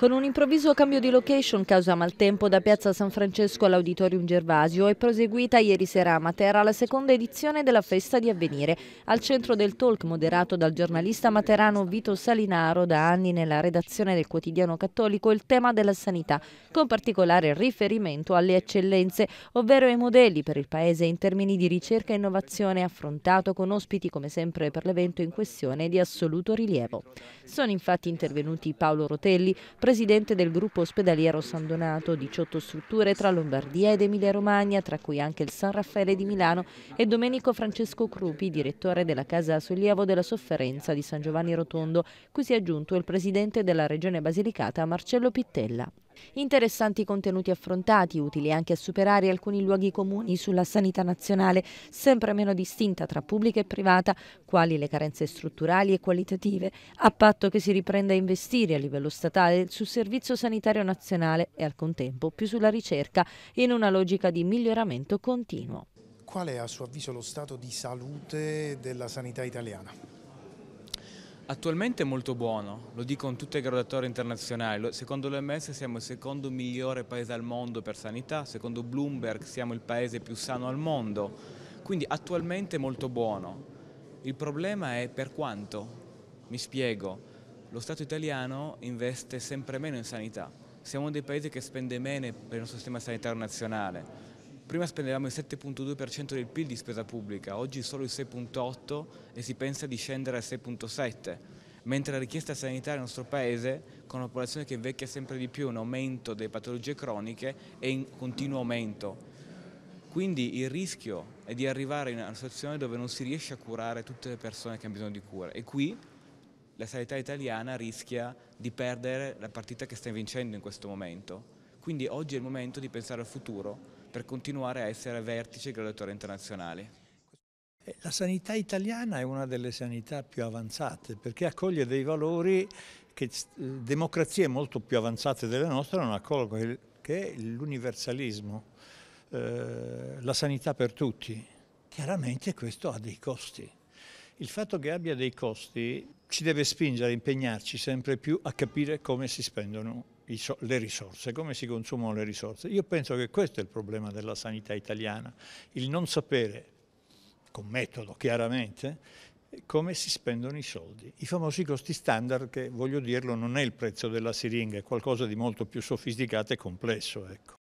Con un improvviso cambio di location causa maltempo da Piazza San Francesco all'Auditorium Gervasio è proseguita ieri sera a Matera la seconda edizione della Festa di Avvenire. Al centro del talk moderato dal giornalista materano Vito Salinaro da anni nella redazione del quotidiano cattolico il tema della sanità, con particolare riferimento alle eccellenze, ovvero ai modelli per il Paese in termini di ricerca e innovazione affrontato con ospiti come sempre per l'evento in questione di assoluto rilievo. Sono infatti intervenuti Paolo Rotelli, presidente presidente del gruppo ospedaliero San Donato, 18 strutture tra Lombardia ed Emilia-Romagna, tra cui anche il San Raffaele di Milano, e Domenico Francesco Crupi, direttore della Casa Sollievo della Sofferenza di San Giovanni Rotondo, cui si è aggiunto il presidente della Regione Basilicata Marcello Pittella. Interessanti contenuti affrontati, utili anche a superare alcuni luoghi comuni sulla sanità nazionale, sempre meno distinta tra pubblica e privata, quali le carenze strutturali e qualitative, a patto che si riprenda a investire a livello statale sul servizio sanitario nazionale e al contempo più sulla ricerca in una logica di miglioramento continuo. Qual è a suo avviso lo stato di salute della sanità italiana? Attualmente è molto buono, lo dicono tutte le graduatorie internazionali. Secondo l'OMS siamo il secondo migliore paese al mondo per sanità, secondo Bloomberg siamo il paese più sano al mondo. Quindi attualmente è molto buono. Il problema è per quanto? Mi spiego. Lo Stato italiano investe sempre meno in sanità. Siamo uno dei paesi che spende meno per il nostro sistema sanitario nazionale. Prima spendevamo il 7.2% del PIL di spesa pubblica, oggi solo il 6.8% e si pensa di scendere al 6.7%, mentre la richiesta sanitaria nel nostro Paese, con una popolazione che invecchia sempre di più, un aumento delle patologie croniche è in continuo aumento. Quindi il rischio è di arrivare in una situazione dove non si riesce a curare tutte le persone che hanno bisogno di cura e qui la sanità italiana rischia di perdere la partita che sta vincendo in questo momento. Quindi oggi è il momento di pensare al futuro per continuare a essere a vertice graduatore internazionale. Eh, la sanità italiana è una delle sanità più avanzate perché accoglie dei valori che eh, democrazie molto più avanzate delle nostre non accolgono, che è l'universalismo, eh, la sanità per tutti. Chiaramente questo ha dei costi il fatto che abbia dei costi ci deve spingere a impegnarci sempre più a capire come si spendono le risorse, come si consumano le risorse. Io penso che questo è il problema della sanità italiana, il non sapere, con metodo chiaramente, come si spendono i soldi. I famosi costi standard che, voglio dirlo, non è il prezzo della siringa, è qualcosa di molto più sofisticato e complesso. Ecco.